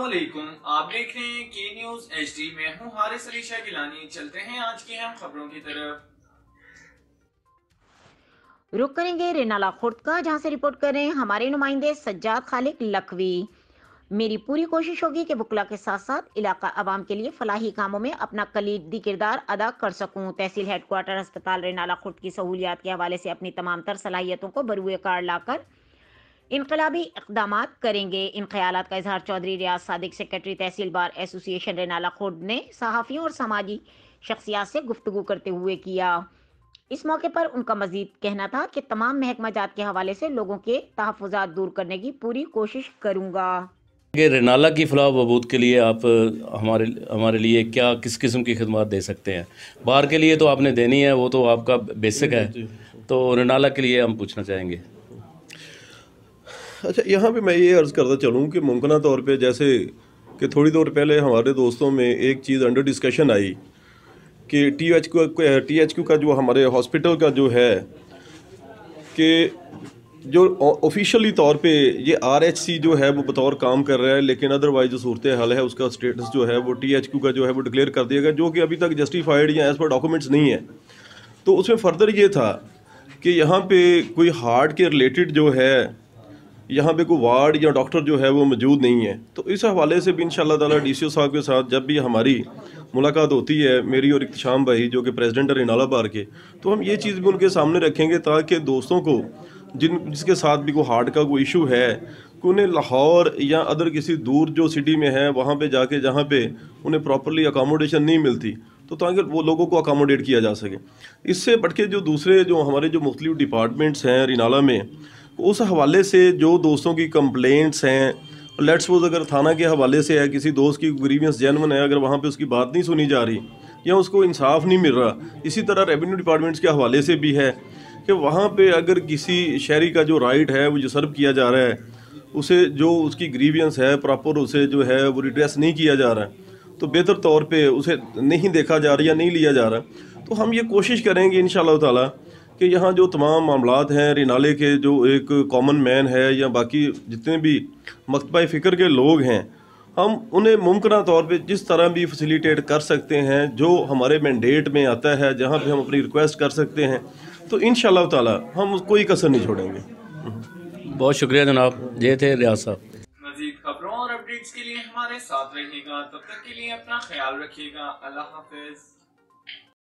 आप देख रहे हैं के न्यूज एच डी में हूँ हारिस अली गिलानी चलते हैं आज की अहम खबरों की तरफ रुक करेंगे रेनाला खुर्द का जहाँ से रिपोर्ट कर रहे हैं हमारे नुमाइंदे सज्जाद खालिक लखवी मेरी पूरी कोशिश होगी कि बुकला के साथ साथ इलाका आवाम के लिए फलाही कामों में अपना कलीदी किरदार अदा कर सकूं तहसील हेडक्वार्टर अस्पताल रेनाला खुर्द की सहूलियात के हवाले से अपनी तमाम तर सलाहियतों को बरुए कार लाकर इनकलाबी इकदाम करेंगे इन ख्याल का इजहार चौधरी रियाज सदक secretary tehsil bar association Renala Khurd ने सहाफ़ियों और समाजी शख्सियात से गुफ्तु करते हुए किया इस मौके पर उनका मजीद कहना था कि तमाम महकमा जात के हवाले से लोगों के तहफात दूर करने की पूरी कोशिश करूँगा कि रेनाला की फलाह बबूद के लिए आप हमारे हमारे लिए क्या किस किस्म की खदमात दे सकते हैं बाहर के लिए तो आपने देनी है वो तो आपका बेसिक है तो रेनाला के लिए हम पूछना चाहेंगे अच्छा यहाँ पे मैं ये अर्ज़ करता चलूँ कि मुमकिन तौर पे जैसे कि थोड़ी देर पहले हमारे दोस्तों में एक चीज़ अंडर डिस्कशन आई कि T H Q T H Q का जो हमारे हॉस्पिटल का जो है कि जो ऑफिशियली तौर पे ये आर एच सी जो है वो बतौर काम कर रहा है लेकिन अदरवाइज जो सूरत हाल है उसका स्टेटस जो है वो टी एच क्यू का जो है वो डिक्लेयर कर दिया गया जो कि अभी तक जस्टिफाइड या एज़ पर डॉक्यूमेंट्स नहीं है तो उसमें फर्दर ये था कि यहाँ पे कोई हार्ट के रिलेटेड जो है यहाँ पे कोई वार्ड या डॉक्टर जो है वो मौजूद नहीं है तो इस हवाले से भी इन ताला डीसीओ साहब के साथ जब भी हमारी मुलाकात होती है मेरी और इकतशाम भाई जो कि प्रेसिडेंट है रिनाला बार के तो हम ये चीज़ भी उनके सामने रखेंगे ताकि दोस्तों को जिन जिसके साथ भी कोई हार्ट का कोई इशू है कि उन्हें लाहौर या अदर किसी दूर जो सिटी में है वहाँ पर जाके जहाँ पर उन्हें प्रॉपरली अकामोडेशन नहीं मिलती तो ताकि वो लोगों को अकामोडेट किया जा सके इससे बढ़ के जो दूसरे जो हमारे जो मुख्तलिफ डिपार्टमेंट्स हैं रिनाला में उस हवाले से जो दोस्तों की कंप्लेंट्स हैं लेट्स सपोज अगर थाना के हवाले से है किसी दोस्त की ग्रीवियंस जैनवन है अगर वहाँ पे उसकी बात नहीं सुनी जा रही या उसको इंसाफ नहीं मिल रहा इसी तरह रेवेन्यू डिपार्टमेंट्स के हवाले से भी है कि वहाँ पे अगर किसी शहरी का जो राइट है वो जो सर्व किया जा रहा है उसे जो उसकी ग्रीवियंस है प्रॉपर उसे जो है वो रिड्रेस नहीं किया जा रहा है तो बेहतर तौर पर उसे नहीं देखा जा रहा या नहीं लिया जा रहा तो हम ये कोशिश करेंगे इन ताला कि यहाँ जो तमाम मामला हैं रिनाले के जो एक कॉमन मैन है या बाकी जितने भी मकतबा फ़िक्र के लोग हैं हम उन्हें मुमकिन तौर पर जिस तरह भी फैसिलिटेट कर सकते हैं जो हमारे मैंडेट में आता है जहाँ पर हम अपनी रिक्वेस्ट कर सकते हैं तो इन तला हम कोई कसर नहीं छोड़ेंगे बहुत शुक्रिया जनाब ये थे रियाज साहब मजीद खबरों और अपडेट्स के लिए हमारे साथ रहिएगा तब तक के लिए अपना ख्याल रखिएगा अल्लाह हाफिज़